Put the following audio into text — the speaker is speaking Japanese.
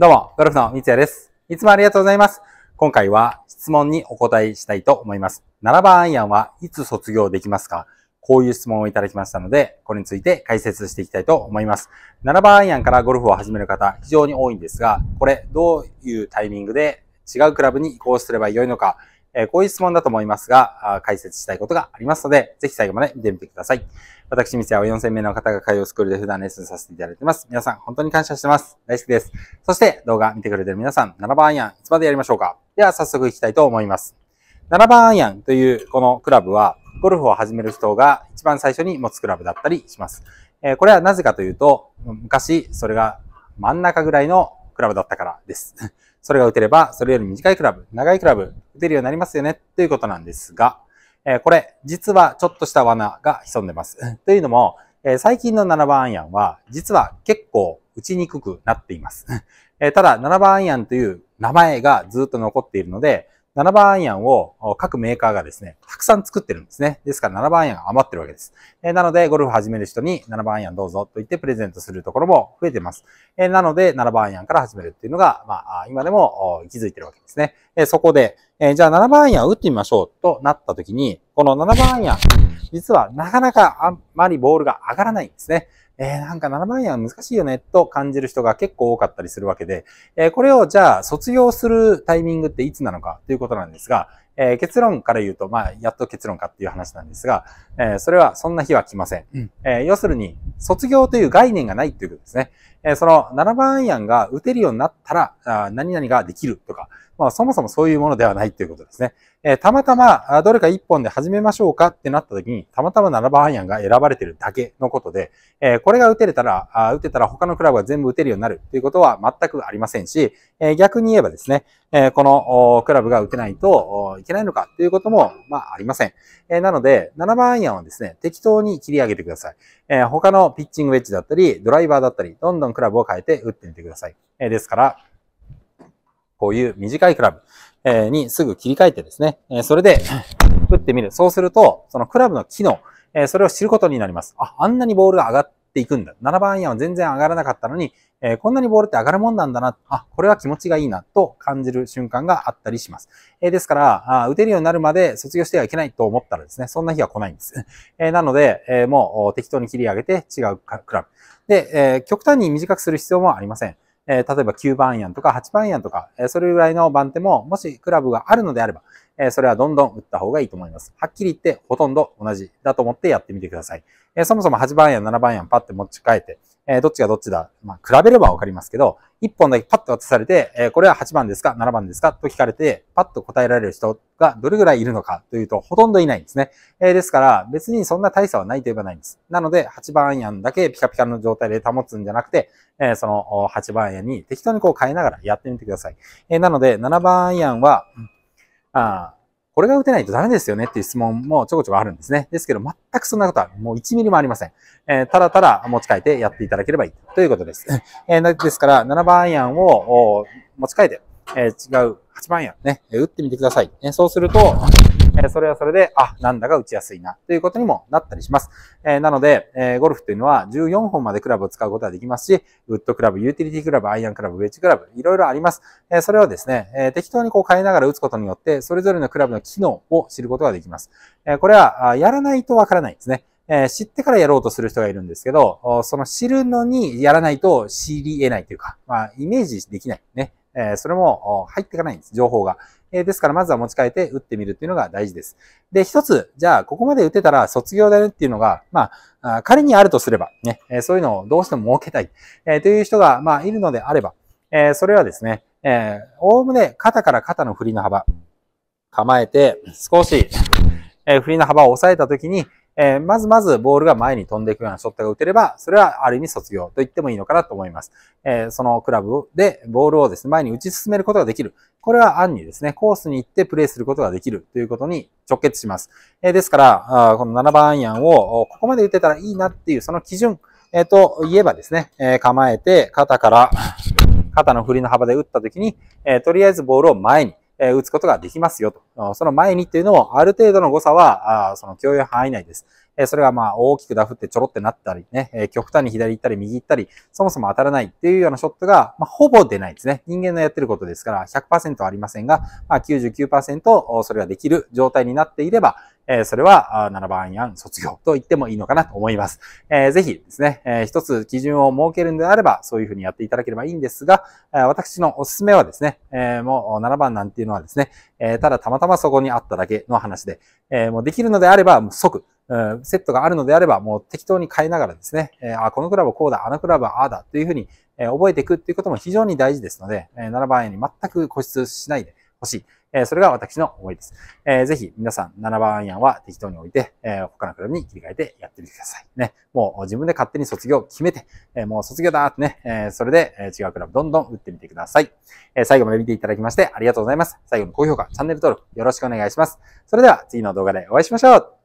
どうも、ゴルフの三谷です。いつもありがとうございます。今回は質問にお答えしたいと思います。7番アイアンはいつ卒業できますかこういう質問をいただきましたので、これについて解説していきたいと思います。7番アイアンからゴルフを始める方、非常に多いんですが、これ、どういうタイミングで違うクラブに移行すれば良いのか、えこういう質問だと思いますが、解説したいことがありますので、ぜひ最後まで見てみてください。私、三谷は4000名の方が海洋スクールで普段レッスンさせていただいてます。皆さん、本当に感謝してます。大好きです。そして、動画見てくれてる皆さん、7番アイアン、いつまでやりましょうかでは、早速行きたいと思います。7番アイアンというこのクラブは、ゴルフを始める人が一番最初に持つクラブだったりします。えこれはなぜかというと、昔、それが真ん中ぐらいのクラブだったからです。それが打てれば、それより短いクラブ、長いクラブ、打てるようになりますよね、ということなんですが、えー、これ、実はちょっとした罠が潜んでます。というのも、えー、最近の7番アイアンは、実は結構打ちにくくなっています。えー、ただ、7番アイアンという名前がずっと残っているので、7番アイアンを各メーカーがですね、たくさん作ってるんですね。ですから7番アイアンが余ってるわけです。えなので、ゴルフ始める人に7番アイアンどうぞと言ってプレゼントするところも増えてます。えなので、7番アイアンから始めるっていうのが、まあ、今でも気づいてるわけですね。えそこで、えじゃあ7番アイアンを打ってみましょうとなった時に、この7番アイアン、実はなかなかあんまりボールが上がらないんですね。えー、なんか7番アイアン難しいよねと感じる人が結構多かったりするわけで、えー、これをじゃあ卒業するタイミングっていつなのかということなんですが、えー、結論から言うと、まあ、やっと結論かっていう話なんですが、えー、それはそんな日は来ません。うん、えー、要するに、卒業という概念がないということですね。えその7番アイアンが打てるようになったら、あ何々ができるとか、まあ、そもそもそういうものではないということですね。えたまたま、どれか1本で始めましょうかってなった時に、たまたま7番アイアンが選ばれてるだけのことで、えこれが打てれたら、あ打てたら他のクラブが全部打てるようになるということは全くありませんし、え逆に言えばですね、えこのクラブが打てないといけけないのかということも、まあ、ありません。えー、なので、7番アイアンはですね、適当に切り上げてください。えー、他のピッチングウェッジだったり、ドライバーだったり、どんどんクラブを変えて打ってみてください。えー、ですから、こういう短いクラブ、えー、にすぐ切り替えてですね、えそれで 打ってみる。そうすると、そのクラブの機能、えそれを知ることになります。あ、あんなにボールが上がっていくんだ。7番アイアンは全然上がらなかったのに、えー、こんなにボールって上がるもんなんだな、あ、これは気持ちがいいなと感じる瞬間があったりします。えー、ですから、あ打てるようになるまで卒業してはいけないと思ったらですね、そんな日は来ないんです。えなので、えもう適当に切り上げて違うクラブ。で、え極端に短くする必要もありません。え例えば9番アイアンとか8番アイアンとか、えそれぐらいの番手も、もしクラブがあるのであれば、えそれはどんどん打った方がいいと思います。はっきり言ってほとんど同じだと思ってやってみてください。えそもそも8番や7番やパッて持ち替えて、えどっちがどっちだ、まあ、比べればわかりますけど、1本だけパッと渡されて、えこれは8番ですか ?7 番ですかと聞かれて、パッと答えられる人がどれぐらいいるのかというと、ほとんどいないんですね。えですから、別にそんな大差はないと言えばないんです。なので、8番やんだけピカピカの状態で保つんじゃなくて、えその8番やに適当にこう変えながらやってみてください。えなので、7番やんは、うんあこれが打てないとダメですよねっていう質問もちょこちょこあるんですね。ですけど、全くそんなことはもう1ミリもありません。えー、ただただ持ち替えてやっていただければいいということです。えー、ですから、7番アイアンを持ち替えて、えー、違う8番アイアンね、打ってみてください。えそうすると、えそれはそれで、あ、なんだか打ちやすいな、ということにもなったりします。えなので、えゴルフというのは14本までクラブを使うことができますし、ウッドクラブ、ユーティリティクラブ、アイアンクラブ、ウェッジクラブ、いろいろあります。えそれをですね、え適当にこう変えながら打つことによって、それぞれのクラブの機能を知ることができます。えこれは、やらないとわからないですね。え知ってからやろうとする人がいるんですけど、その知るのにやらないと知り得ないというか、まあ、イメージできないね。えそれも入っていかないんです、情報が。えですからまずは持ち替えて打ってみるっていうのが大事です。で、一つ、じゃあここまで打てたら卒業だねっていうのが、まあ、仮にあるとすれば、ね、えそういうのをどうしても設けたい、えという人が、まあ、いるのであれば、えそれはですね、えおおむね肩から肩の振りの幅、構えて、少し、え振りの幅を抑えたときに、えー、まずまずボールが前に飛んでいくようなショットが打てれば、それはある意味卒業と言ってもいいのかなと思います。えー、そのクラブでボールをですね、前に打ち進めることができる。これは案にですね、コースに行ってプレイすることができるということに直結します。えー、ですから、あこの7番アイアンをここまで打てたらいいなっていうその基準、えっ、と、言えばですね、え構えて肩から、肩の振りの幅で打った時に、えとりあえずボールを前に、え打つことができますよと。その前にっていうのをある程度の誤差は、あその共有範囲内です。えそれがまあ大きくダフってちょろってなったりね、え極端に左行ったり右行ったり、そもそも当たらないっていうようなショットが、まあ、ほぼ出ないですね。人間のやってることですから100%ありませんが、まあ、99%それができる状態になっていれば、えそれは7番やん卒業と言ってもいいのかなと思います。えぜひですね、えー、一つ基準を設けるんであれば、そういうふうにやっていただければいいんですが、え私のおすすめはですね、えもう7番なんていうのはですね、えただたまたまそこにあっただけの話で、えもうできるのであれば、もう即、セットがあるのであれば、もう適当に変えながらですね、えあ、このクラブはこうだ、あのクラブはああだというふうに、え覚えていくっていうことも非常に大事ですので、え7番へに全く固執しないで、欲しい。えー、それが私の思いです。えー、ぜひ皆さん7番アイアンは適当に置いて、えー、他のクラブに切り替えてやってみてください。ね。もう自分で勝手に卒業決めて、えー、もう卒業だーってね、えー、それで、え違うクラブどんどん打ってみてください。えー、最後まで見ていただきましてありがとうございます。最後の高評価、チャンネル登録よろしくお願いします。それでは次の動画でお会いしましょう。